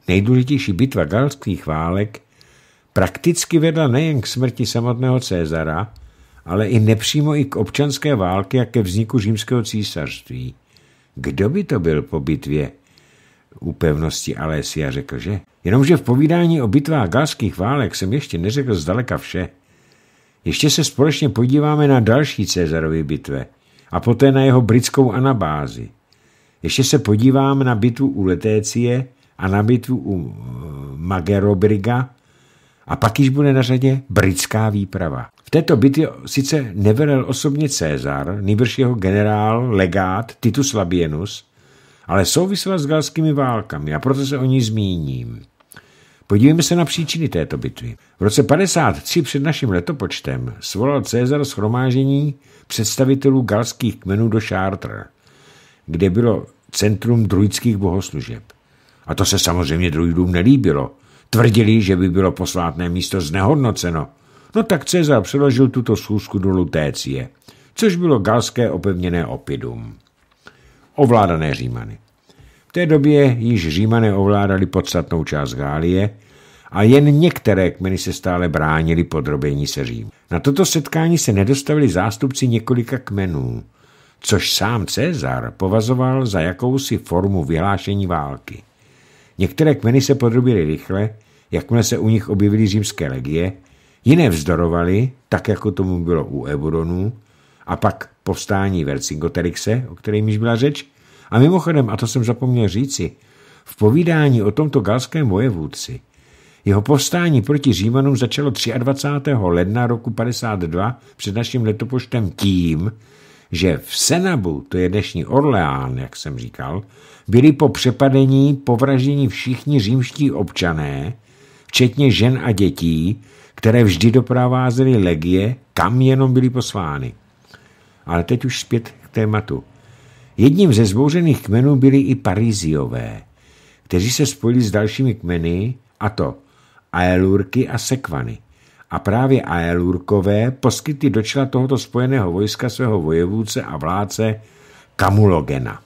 nejdůležitější bitva galských válek prakticky vedla nejen k smrti samotného Cézara, ale i nepřímo i k občanské války a ke vzniku římského císařství. Kdo by to byl po bitvě u pevnosti Alésia, řekl, že? Jenomže v povídání o bitvách galských válek jsem ještě neřekl zdaleka vše. Ještě se společně podíváme na další Cezarovy bitve a poté na jeho britskou anabázi. Ještě se podíváme na bitvu u Letécie a na bitvu u eh, Magerobriga a pak již bude na řadě britská výprava. V této bitvě sice nevelel osobně Cezar, nejbrž jeho generál, legát Titus Labienus, ale souvisela s galskými válkami a proto se o ní zmíním. Podívejme se na příčiny této bitvy. V roce 53 před naším letopočtem svolal Cezar schromážení představitelů galských kmenů do Chartres, kde bylo centrum druidských bohoslužeb. A to se samozřejmě druidům nelíbilo. Tvrdili, že by bylo posvátné místo znehodnoceno. No tak Cezar přeložil tuto schůzku do Lutécie, což bylo galské opevněné opidum. Ovládané Římany. V té době již Římané ovládali podstatnou část Gálie a jen některé kmeny se stále bránili podrobení se Řím. Na toto setkání se nedostavili zástupci několika kmenů, což sám Cezar povazoval za jakousi formu vyhlášení války. Některé kmeny se podrobily rychle, jakmile se u nich objevily římské legie, jiné vzdorovaly, tak jako tomu bylo u Eburonů, a pak povstání Vercingetorikse, o kterém již byla řeč, a mimochodem, a to jsem zapomněl říci, v povídání o tomto galském vojevůdci jeho povstání proti Římanům začalo 23. ledna roku 52 před naším letopočtem tím, že v Senabu, to je dnešní Orleán, jak jsem říkal, byli po přepadení povražděni všichni římští občané, včetně žen a dětí, které vždy doprovázely legie, kam jenom byly poslány. Ale teď už zpět k tématu. Jedním ze zbouřených kmenů byli i Pariziové, kteří se spojili s dalšími kmeny, a to aelurky a sekvany. A právě aelurkové poskytli do čela tohoto spojeného vojska svého vojevůce a vládce Kamulogena.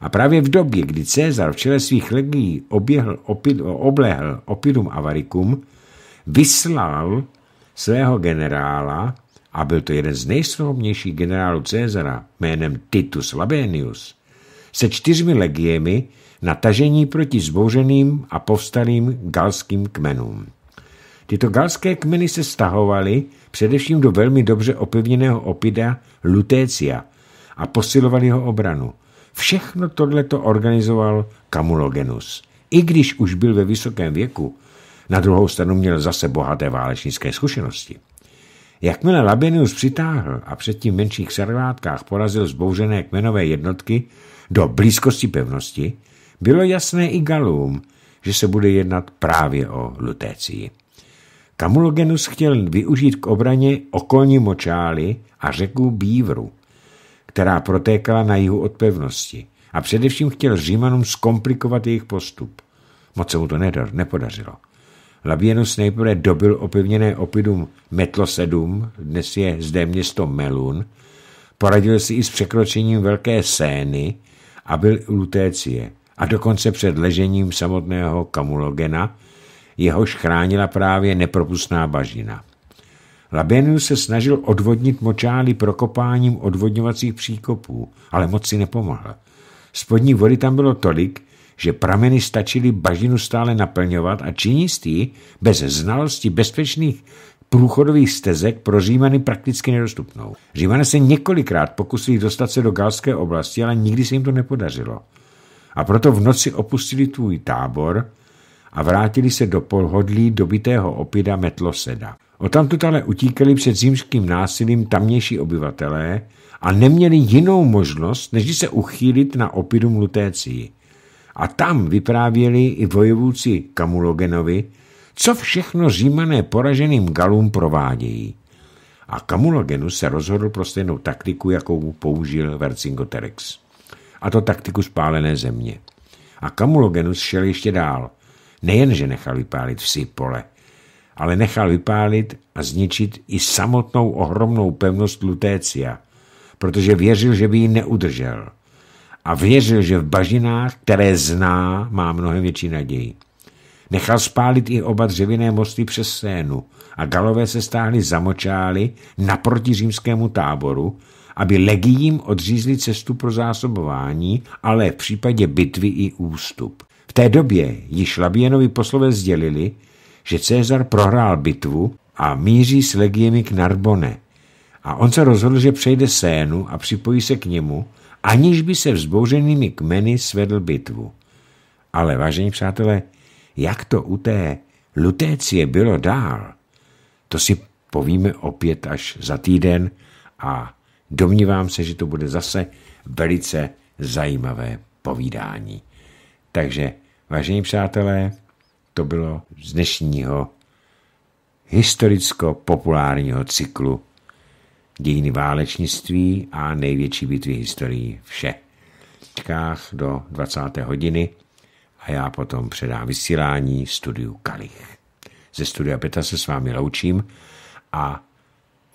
A právě v době, kdy Cezar v čele svých legií oběhl, opil, oblehl opidum avaricum, vyslal svého generála, a byl to jeden z nejslavnějších generálů Cezara jménem Titus Labenius, se čtyřmi legiemi na tažení proti zbouřeným a povstalým galským kmenům. Tyto galské kmeny se stahovaly především do velmi dobře opevněného opida Lutécia a posilovali ho obranu. Všechno tohleto organizoval Kamulogenus. I když už byl ve vysokém věku, na druhou stranu měl zase bohaté válečnické zkušenosti. Jakmile Labenius přitáhl a předtím v menších servátkách porazil zbouřené kmenové jednotky do blízkosti pevnosti, bylo jasné i Galům, že se bude jednat právě o Lutécii. Kamulogenus chtěl využít k obraně okolní močály a řeku Bívru, která protékala na jihu od pevnosti a především chtěl Římanům zkomplikovat jejich postup. Moc se mu to nedor, nepodařilo. Labienus nejprve dobil opevněné opidum Metlo 7, dnes je zde město Melun, poradil si i s překročením velké sény a byl Lutécie a dokonce před ležením samotného kamulogena, jehož chránila právě nepropustná bažina. Labenius se snažil odvodnit močály prokopáním odvodňovacích příkopů, ale moc si nepomohl. Spodní vody tam bylo tolik, že prameny stačily bažinu stále naplňovat a činistý, bez znalosti bezpečných průchodových stezek pro Římany prakticky nedostupnou. Římané se několikrát pokusili dostat se do galské oblasti, ale nikdy se jim to nepodařilo a proto v noci opustili tvůj tábor a vrátili se do polhodlí dobitého opida Metloseda. Odtamtud ale utíkali před zimským násilím tamnější obyvatelé a neměli jinou možnost, než se uchýlit na Opidu Lutécii. A tam vyprávěli i vojevůci Kamulogenovi, co všechno římané poraženým galům provádějí. A Kamulogenus se rozhodl pro stejnou taktiku, jakou použil Vercingoterex a to taktiku spálené země. A Kamulogenus šel ještě dál. Nejenže nechal vypálit vsi pole, ale nechal vypálit a zničit i samotnou ohromnou pevnost Lutécia, protože věřil, že by ji neudržel. A věřil, že v bažinách, které zná, má mnohem větší naději. Nechal spálit i oba dřevěné mosty přes Sénu a galové se stáhli zamočáli naproti římskému táboru aby legiím odřízli cestu pro zásobování, ale v případě bitvy i ústup. V té době již Labienovi poslové sdělili, že Cezar prohrál bitvu a míří s legiemi k Narbone. A on se rozhodl, že přejde Sénu a připojí se k němu, aniž by se vzbouřenými kmeny svedl bitvu. Ale, vážení přátelé, jak to u té Lutécie bylo dál, to si povíme opět až za týden a Domnívám se, že to bude zase velice zajímavé povídání. Takže, vážení přátelé, to bylo z dnešního historicko-populárního cyklu dějiny válečnictví a největší bitvy historii vše. čekách do 20. hodiny a já potom předám vysílání studiu Kalich. Ze studia Peta se s vámi loučím a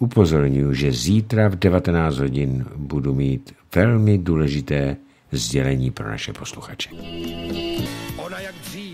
Upozorňuji, že zítra v 19 hodin budu mít velmi důležité sdělení pro naše posluchače. Ona jak dřív